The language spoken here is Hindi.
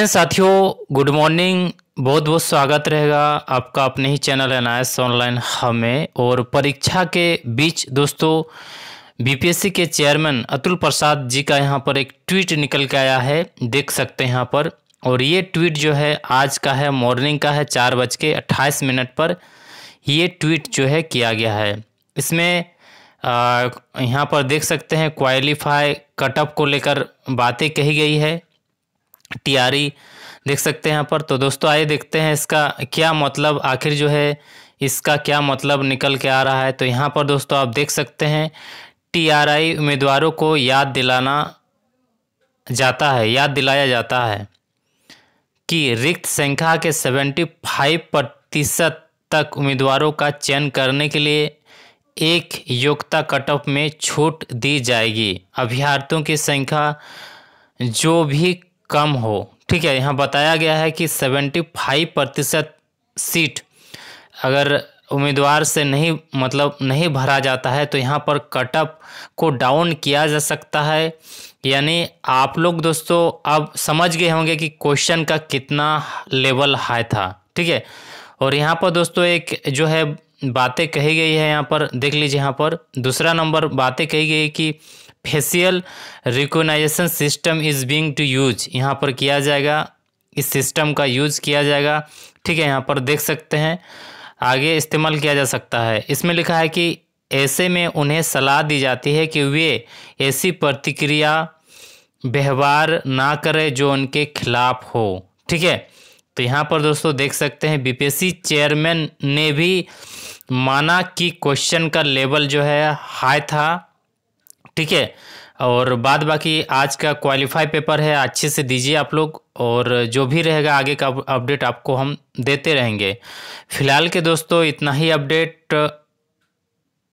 फ्रेंड साथियों गुड मॉर्निंग बहुत बहुत स्वागत रहेगा आपका अपने ही चैनल एनायस ऑनलाइन हमें और परीक्षा के बीच दोस्तों बीपीएससी के चेयरमैन अतुल प्रसाद जी का यहाँ पर एक ट्वीट निकल के आया है देख सकते हैं यहाँ पर और ये ट्वीट जो है आज का है मॉर्निंग का है चार बज के अट्ठाईस मिनट पर ये ट्वीट जो है किया गया है इसमें यहाँ पर देख सकते हैं क्वालिफाई कटअप को लेकर बातें कही गई है टी देख सकते हैं यहाँ पर तो दोस्तों आइए देखते हैं इसका क्या मतलब आखिर जो है इसका क्या मतलब निकल के आ रहा है तो यहाँ पर दोस्तों आप देख सकते हैं टीआरआई उम्मीदवारों को याद दिलाना जाता है याद दिलाया जाता है कि रिक्त संख्या के सेवेंटी फाइव प्रतिशत तक उम्मीदवारों का चयन करने के लिए एक योग्यता कट ऑफ में छूट दी जाएगी अभ्यर्थियों की संख्या जो भी कम हो ठीक है यहाँ बताया गया है कि सेवेंटी फाइव प्रतिशत सीट अगर उम्मीदवार से नहीं मतलब नहीं भरा जाता है तो यहाँ पर कटअप को डाउन किया जा सकता है यानी आप लोग दोस्तों अब समझ गए होंगे कि क्वेश्चन का कितना लेवल हाई था ठीक है और यहाँ पर दोस्तों एक जो है बातें कही गई है यहाँ पर देख लीजिए यहाँ पर दूसरा नंबर बातें कही गई कि facial recognition system is being to use यहाँ पर किया जाएगा इस सिस्टम का यूज़ किया जाएगा ठीक है यहाँ पर देख सकते हैं आगे इस्तेमाल किया जा सकता है इसमें लिखा है कि ऐसे में उन्हें सलाह दी जाती है कि वे ऐसी प्रतिक्रिया व्यवहार ना करें जो उनके खिलाफ हो ठीक है तो यहाँ पर दोस्तों देख सकते हैं बीपीएससी चेयरमैन ने भी माना कि क्वेश्चन का लेवल जो है हाई था ठीक है और बाद बाकी आज का क्वालिफाई पेपर है अच्छे से दीजिए आप लोग और जो भी रहेगा आगे का अपडेट आपको हम देते रहेंगे फ़िलहाल के दोस्तों इतना ही अपडेट